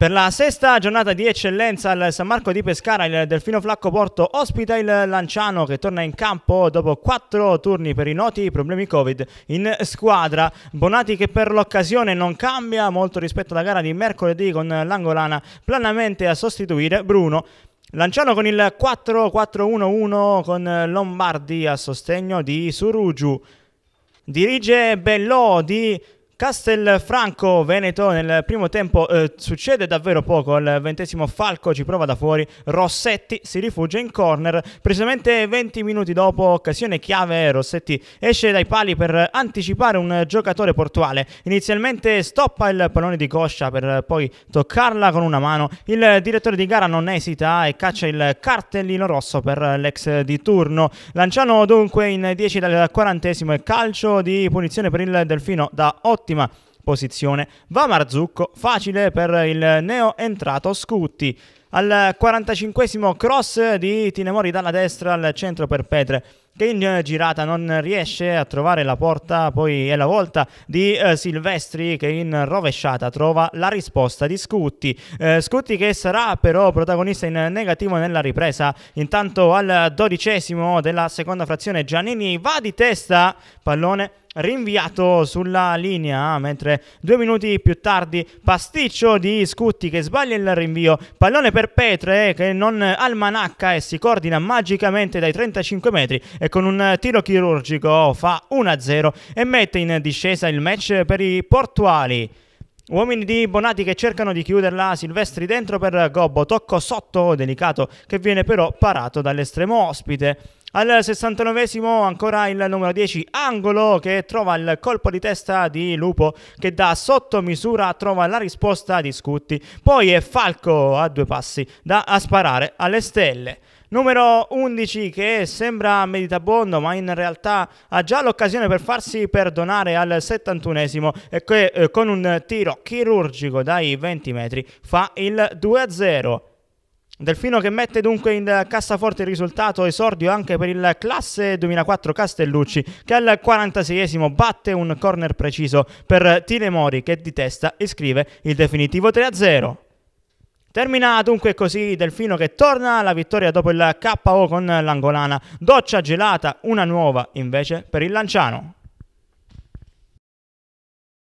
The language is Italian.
Per la sesta giornata di eccellenza al San Marco di Pescara, il Delfino Flacco Porto ospita il Lanciano che torna in campo dopo quattro turni per i noti problemi Covid in squadra. Bonati che per l'occasione non cambia molto rispetto alla gara di mercoledì con l'Angolana planamente a sostituire Bruno. Lanciano con il 4-4-1-1 con Lombardi a sostegno di Surugiu. Dirige Bellò di Castelfranco Veneto nel primo tempo eh, succede davvero poco, al ventesimo Falco ci prova da fuori, Rossetti si rifugia in corner, precisamente 20 minuti dopo occasione chiave Rossetti esce dai pali per anticipare un giocatore portuale, inizialmente stoppa il pallone di coscia per poi toccarla con una mano, il direttore di gara non esita e caccia il cartellino rosso per l'ex di turno, Lanciano dunque in 10 dal quarantesimo e calcio di punizione per il Delfino da 8 ottima posizione va Marzucco, facile per il neo entrato Scutti. Al 45 cross di Tinemori dalla destra al centro per Petre che in girata non riesce a trovare la porta, poi è la volta di eh, Silvestri che in rovesciata trova la risposta di Scutti. Eh, Scutti che sarà però protagonista in negativo nella ripresa, intanto al dodicesimo della seconda frazione Giannini va di testa, pallone rinviato sulla linea mentre due minuti più tardi pasticcio di Scutti che sbaglia il rinvio pallone per Petre che non almanacca e si coordina magicamente dai 35 metri e con un tiro chirurgico fa 1-0 e mette in discesa il match per i portuali. Uomini di Bonati che cercano di chiuderla, Silvestri dentro per Gobbo, tocco sotto delicato che viene però parato dall'estremo ospite. Al 69 ancora il numero 10 Angolo che trova il colpo di testa di Lupo che da sotto misura trova la risposta di Scutti. Poi è Falco a due passi da a sparare alle stelle. Numero 11 che sembra meditabondo ma in realtà ha già l'occasione per farsi perdonare al 71esimo e che eh, con un tiro chirurgico dai 20 metri fa il 2-0. Delfino che mette dunque in cassaforte il risultato esordio anche per il classe 2004 Castellucci che al 46esimo batte un corner preciso per Tine Mori che di testa iscrive il definitivo 3-0. Termina dunque così Delfino che torna alla vittoria dopo il KO con l'Angolana, doccia gelata, una nuova invece per il Lanciano.